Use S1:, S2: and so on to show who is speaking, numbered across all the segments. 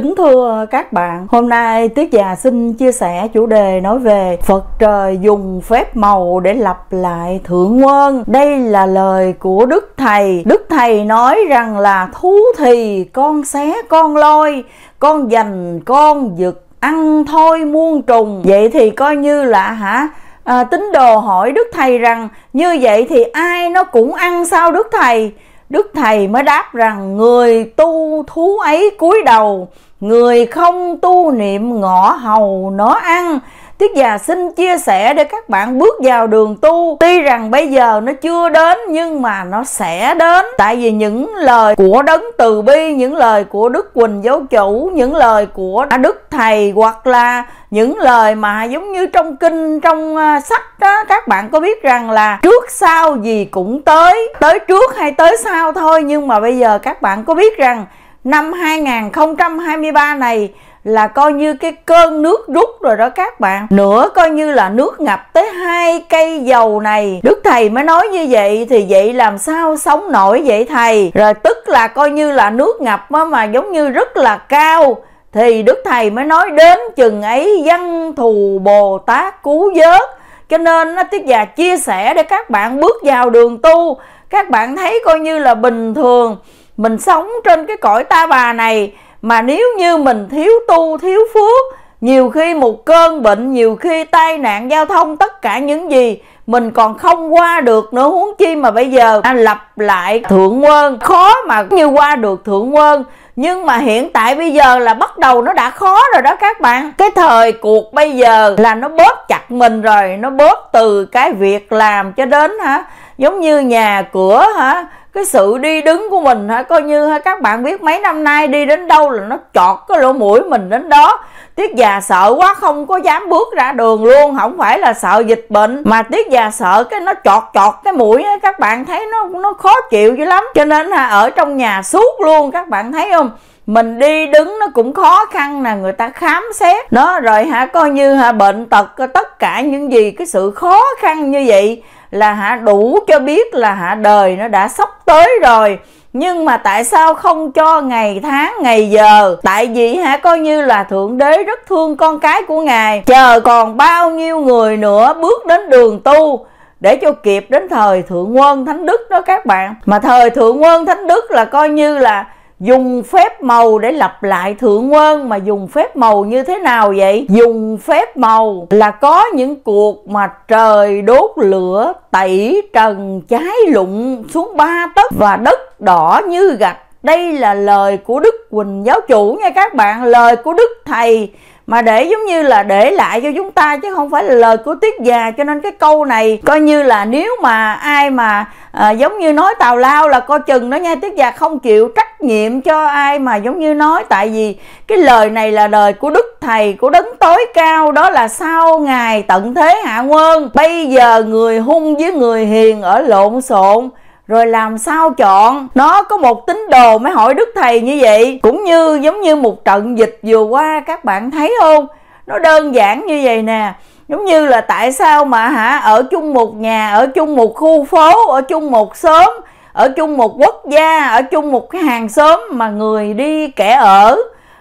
S1: Kính thưa các bạn, hôm nay Tiết Già xin chia sẻ chủ đề nói về Phật trời dùng phép màu để lập lại thượng nguyên. Đây là lời của Đức Thầy. Đức Thầy nói rằng là thú thì con xé con lôi, con dành con giật ăn thôi muôn trùng. Vậy thì coi như là hả? À, tín đồ hỏi Đức Thầy rằng như vậy thì ai nó cũng ăn sao Đức Thầy? Đức Thầy mới đáp rằng người tu thú ấy cúi đầu, người không tu niệm ngõ hầu nó ăn, Tiết già xin chia sẻ để các bạn bước vào đường tu Tuy rằng bây giờ nó chưa đến nhưng mà nó sẽ đến Tại vì những lời của Đấng Từ Bi Những lời của Đức Quỳnh Giáo Chủ Những lời của Đức Thầy Hoặc là những lời mà giống như trong kinh trong à, sách đó các bạn có biết rằng là trước sau gì cũng tới tới trước hay tới sau thôi nhưng mà bây giờ các bạn có biết rằng năm 2023 này là coi như cái cơn nước rút rồi đó các bạn nữa coi như là nước ngập tới hai cây dầu này đức thầy mới nói như vậy thì vậy làm sao sống nổi vậy thầy rồi tức là coi như là nước ngập mà giống như rất là cao thì đức thầy mới nói đến chừng ấy văn thù bồ tát cứu vớt cho nên nó tiết già chia sẻ để các bạn bước vào đường tu các bạn thấy coi như là bình thường mình sống trên cái cõi ta bà này mà nếu như mình thiếu tu thiếu phước nhiều khi một cơn bệnh nhiều khi tai nạn giao thông tất cả những gì mình còn không qua được nữa huống chi mà bây giờ à, lặp lại thượng quân khó mà như qua được thượng quân nhưng mà hiện tại bây giờ là bắt đầu nó đã khó rồi đó các bạn cái thời cuộc bây giờ là nó bóp chặt mình rồi nó bóp từ cái việc làm cho đến hả giống như nhà cửa hả cái sự đi đứng của mình hả coi như hả các bạn biết mấy năm nay đi đến đâu là nó chọt cái lỗ mũi mình đến đó tiết già sợ quá không có dám bước ra đường luôn không phải là sợ dịch bệnh mà tiết già sợ cái nó chọt chọt cái mũi á các bạn thấy nó nó khó chịu dữ lắm cho nên hả ở trong nhà suốt luôn các bạn thấy không mình đi đứng nó cũng khó khăn nè người ta khám xét nó rồi hả coi như hả bệnh tật tất cả những gì cái sự khó khăn như vậy là hả đủ cho biết là hả đời nó đã sắp tới rồi nhưng mà tại sao không cho ngày tháng ngày giờ tại vì hả coi như là thượng đế rất thương con cái của ngài chờ còn bao nhiêu người nữa bước đến đường tu để cho kịp đến thời thượng quân thánh đức đó các bạn mà thời thượng quân thánh đức là coi như là dùng phép màu để lặp lại thượng quân mà dùng phép màu như thế nào vậy dùng phép màu là có những cuộc mà trời đốt lửa tẩy trần cháy lụng xuống ba tấc và đất đỏ như gạch đây là lời của đức quỳnh giáo chủ nha các bạn lời của đức thầy mà để giống như là để lại cho chúng ta chứ không phải là lời của tiết già cho nên cái câu này coi như là nếu mà ai mà à, giống như nói tào lao là coi chừng đó nha tiết già không chịu trách nhiệm cho ai mà giống như nói tại vì cái lời này là lời của đức thầy của đấng tối cao đó là sau ngày tận thế hạ quân bây giờ người hung với người hiền ở lộn xộn rồi làm sao chọn nó có một tín đồ mới hỏi đức thầy như vậy cũng như giống như một trận dịch vừa qua các bạn thấy không nó đơn giản như vậy nè giống như là tại sao mà hả ở chung một nhà ở chung một khu phố ở chung một xóm ở chung một quốc gia ở chung một cái hàng xóm mà người đi kẻ ở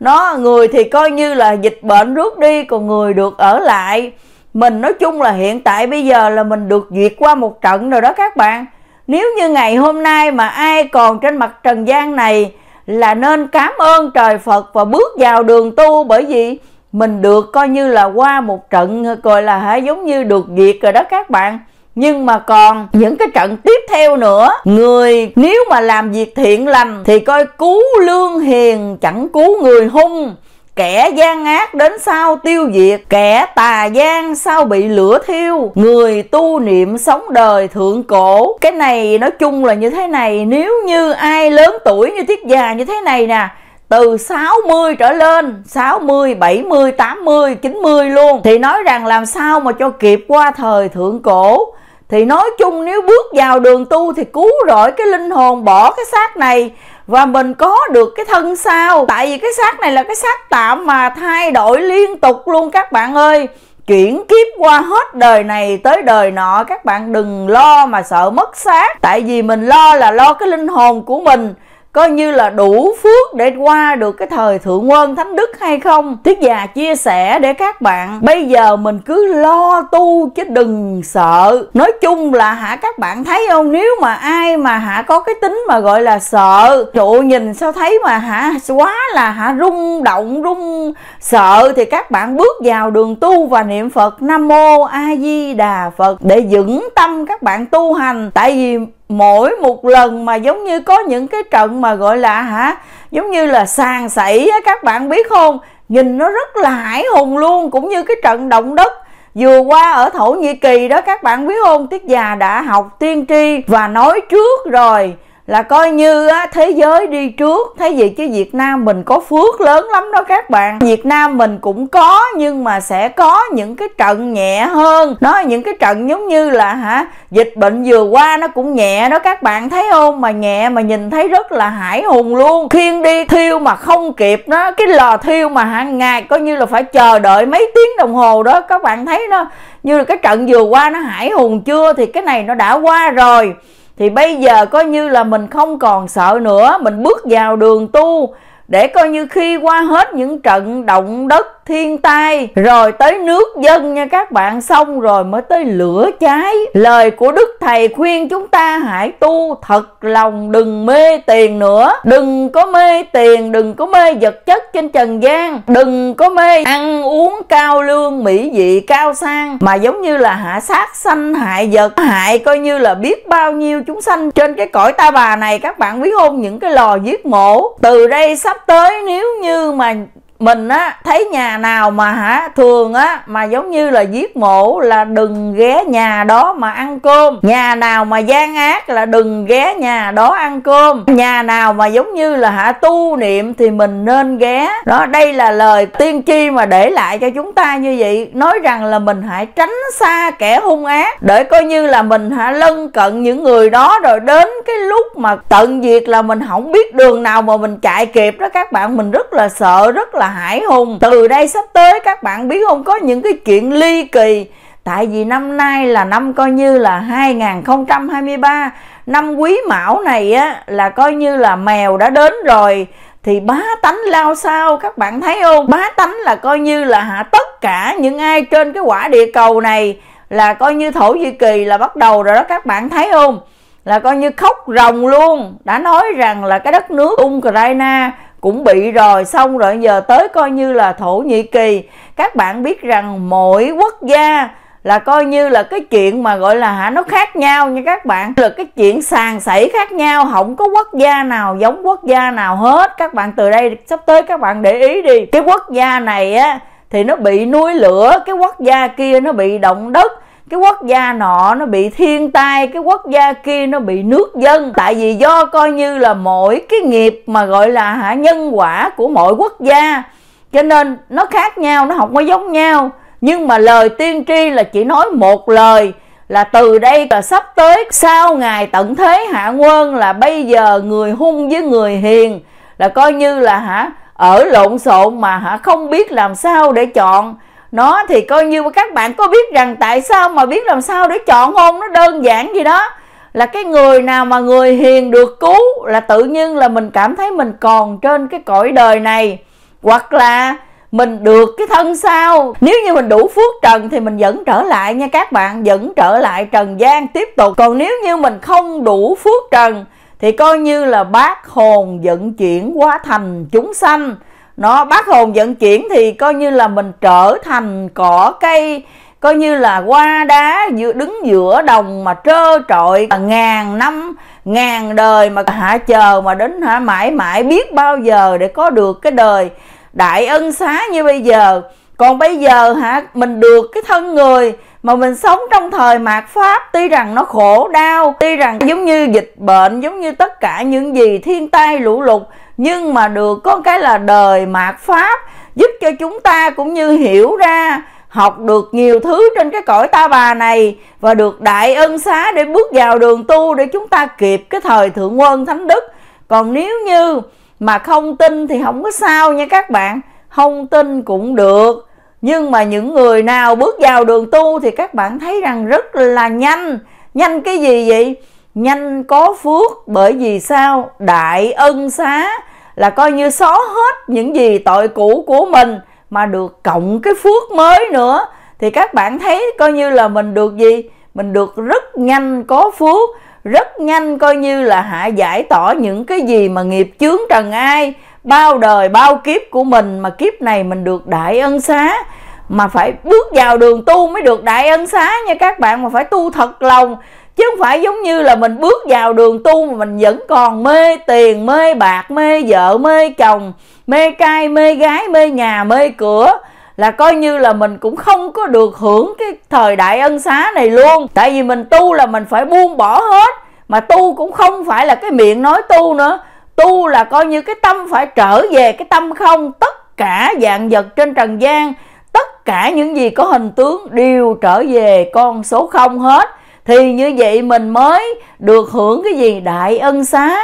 S1: nó người thì coi như là dịch bệnh rước đi còn người được ở lại mình nói chung là hiện tại bây giờ là mình được duyệt qua một trận rồi đó các bạn nếu như ngày hôm nay mà ai còn trên mặt trần gian này là nên cảm ơn trời phật và bước vào đường tu bởi vì mình được coi như là qua một trận gọi là hãy giống như được duyệt rồi đó các bạn nhưng mà còn những cái trận tiếp theo nữa người nếu mà làm việc thiện lành thì coi cứu lương hiền chẳng cứu người hung kẻ gian ác đến sau tiêu diệt kẻ tà gian sau bị lửa thiêu người tu niệm sống đời thượng cổ cái này nói chung là như thế này nếu như ai lớn tuổi như tiết già như thế này nè từ 60 trở lên 60, 70, 80, 90 luôn Thì nói rằng làm sao mà cho kịp qua thời thượng cổ thì nói chung nếu bước vào đường tu thì cứu rỗi cái linh hồn bỏ cái xác này và mình có được cái thân sau tại vì cái xác này là cái xác tạm mà thay đổi liên tục luôn các bạn ơi chuyển kiếp qua hết đời này tới đời nọ các bạn đừng lo mà sợ mất xác tại vì mình lo là lo cái linh hồn của mình coi như là đủ phước để qua được cái thời thượng quân thánh đức hay không Thiết già chia sẻ để các bạn bây giờ mình cứ lo tu chứ đừng sợ nói chung là hả các bạn thấy không nếu mà ai mà hả có cái tính mà gọi là sợ trụ nhìn sao thấy mà hả quá là hả rung động rung sợ thì các bạn bước vào đường tu và niệm phật nam mô a di đà phật để vững tâm các bạn tu hành tại vì mỗi một lần mà giống như có những cái trận mà gọi là hả giống như là sàn sảy á các bạn biết không nhìn nó rất là hải hùng luôn cũng như cái trận động đất vừa qua ở thổ nhĩ kỳ đó các bạn biết không tiết già đã học tiên tri và nói trước rồi là coi như á, thế giới đi trước thế gì chứ Việt Nam mình có phước lớn lắm đó các bạn Việt Nam mình cũng có nhưng mà sẽ có những cái trận nhẹ hơn đó những cái trận giống như là hả dịch bệnh vừa qua nó cũng nhẹ đó các bạn thấy không mà nhẹ mà nhìn thấy rất là hải hùng luôn khiên đi thiêu mà không kịp đó cái lò thiêu mà hàng ngày coi như là phải chờ đợi mấy tiếng đồng hồ đó các bạn thấy nó như là cái trận vừa qua nó hải hùng chưa thì cái này nó đã qua rồi thì bây giờ coi như là mình không còn sợ nữa mình bước vào đường tu để coi như khi qua hết những trận động đất thiên tai rồi tới nước dân nha các bạn xong rồi mới tới lửa cháy lời của đức thầy khuyên chúng ta hãy tu thật lòng đừng mê tiền nữa đừng có mê tiền đừng có mê vật chất trên trần gian đừng có mê ăn uống cao lương mỹ vị cao sang mà giống như là hạ sát sanh hại vật hại coi như là biết bao nhiêu chúng sanh trên cái cõi ta bà này các bạn biết không những cái lò giết mổ từ đây sắp sắp tới nếu như mà mình á thấy nhà nào mà hả thường á mà giống như là giết mổ là đừng ghé nhà đó mà ăn cơm nhà nào mà gian ác là đừng ghé nhà đó ăn cơm nhà nào mà giống như là hả tu niệm thì mình nên ghé đó đây là lời tiên tri mà để lại cho chúng ta như vậy nói rằng là mình hãy tránh xa kẻ hung ác để coi như là mình hả lân cận những người đó rồi đến cái lúc mà tận diệt là mình không biết đường nào mà mình chạy kịp đó các bạn mình rất là sợ rất là là Hải Hùng Từ đây sắp tới các bạn biết không có những cái chuyện ly kỳ Tại vì năm nay là năm coi như là 2023 Năm quý mão này á là coi như là mèo đã đến rồi Thì bá tánh lao sao các bạn thấy không Bá tánh là coi như là hạ tất cả những ai trên cái quả địa cầu này Là coi như thổ duy kỳ là bắt đầu rồi đó các bạn thấy không là coi như khóc rồng luôn đã nói rằng là cái đất nước Ukraine cũng bị rồi xong rồi giờ tới coi như là thổ nhĩ kỳ các bạn biết rằng mỗi quốc gia là coi như là cái chuyện mà gọi là hả nó khác nhau nha các bạn là cái chuyện sàn sảy khác nhau không có quốc gia nào giống quốc gia nào hết các bạn từ đây sắp tới các bạn để ý đi cái quốc gia này á thì nó bị núi lửa cái quốc gia kia nó bị động đất cái quốc gia nọ nó bị thiên tai cái quốc gia kia nó bị nước dân tại vì do coi như là mỗi cái nghiệp mà gọi là hả nhân quả của mỗi quốc gia cho nên nó khác nhau nó không có giống nhau nhưng mà lời tiên tri là chỉ nói một lời là từ đây là sắp tới sau ngày tận thế hạ quân là bây giờ người hung với người hiền là coi như là hả ở lộn xộn mà hả không biết làm sao để chọn nó thì coi như các bạn có biết rằng tại sao mà biết làm sao để chọn hôn nó đơn giản gì đó là cái người nào mà người hiền được cứu là tự nhiên là mình cảm thấy mình còn trên cái cõi đời này hoặc là mình được cái thân sao nếu như mình đủ phước trần thì mình vẫn trở lại nha các bạn vẫn trở lại trần gian tiếp tục còn nếu như mình không đủ phước trần thì coi như là bác hồn vận chuyển quá thành chúng sanh nó bác hồn vận chuyển thì coi như là mình trở thành cỏ cây coi như là qua đá đứng giữa đồng mà trơ trọi ngàn năm ngàn đời mà hạ chờ mà đến hả mãi mãi biết bao giờ để có được cái đời đại ân xá như bây giờ còn bây giờ hả mình được cái thân người mà mình sống trong thời mạt pháp tuy rằng nó khổ đau tuy rằng giống như dịch bệnh giống như tất cả những gì thiên tai lũ lụt nhưng mà được có cái là đời mạt pháp giúp cho chúng ta cũng như hiểu ra học được nhiều thứ trên cái cõi ta bà này và được đại ân xá để bước vào đường tu để chúng ta kịp cái thời thượng quân thánh đức còn nếu như mà không tin thì không có sao nha các bạn không tin cũng được nhưng mà những người nào bước vào đường tu thì các bạn thấy rằng rất là nhanh nhanh cái gì vậy nhanh có phước bởi vì sao đại ân xá là coi như xóa hết những gì tội cũ của mình mà được cộng cái phước mới nữa thì các bạn thấy coi như là mình được gì mình được rất nhanh có phước rất nhanh coi như là hạ giải tỏ những cái gì mà nghiệp chướng trần ai bao đời bao kiếp của mình mà kiếp này mình được đại ân xá mà phải bước vào đường tu mới được đại ân xá nha các bạn mà phải tu thật lòng chứ không phải giống như là mình bước vào đường tu mà mình vẫn còn mê tiền mê bạc mê vợ mê chồng mê cai mê gái mê nhà mê cửa là coi như là mình cũng không có được hưởng cái thời đại ân xá này luôn tại vì mình tu là mình phải buông bỏ hết mà tu cũng không phải là cái miệng nói tu nữa tu là coi như cái tâm phải trở về cái tâm không tất cả dạng vật trên trần gian tất cả những gì có hình tướng đều trở về con số không hết thì như vậy mình mới được hưởng cái gì đại ân xá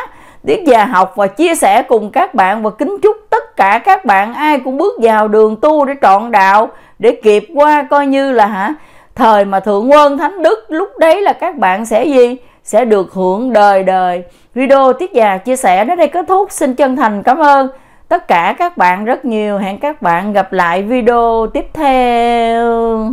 S1: Tiết già học và chia sẻ cùng các bạn và kính chúc tất cả các bạn ai cũng bước vào đường tu để trọn đạo để kịp qua coi như là hả thời mà thượng quân thánh đức lúc đấy là các bạn sẽ gì sẽ được hưởng đời đời video tiết già chia sẻ đến đây kết thúc xin chân thành cảm ơn tất cả các bạn rất nhiều hẹn các bạn gặp lại video tiếp theo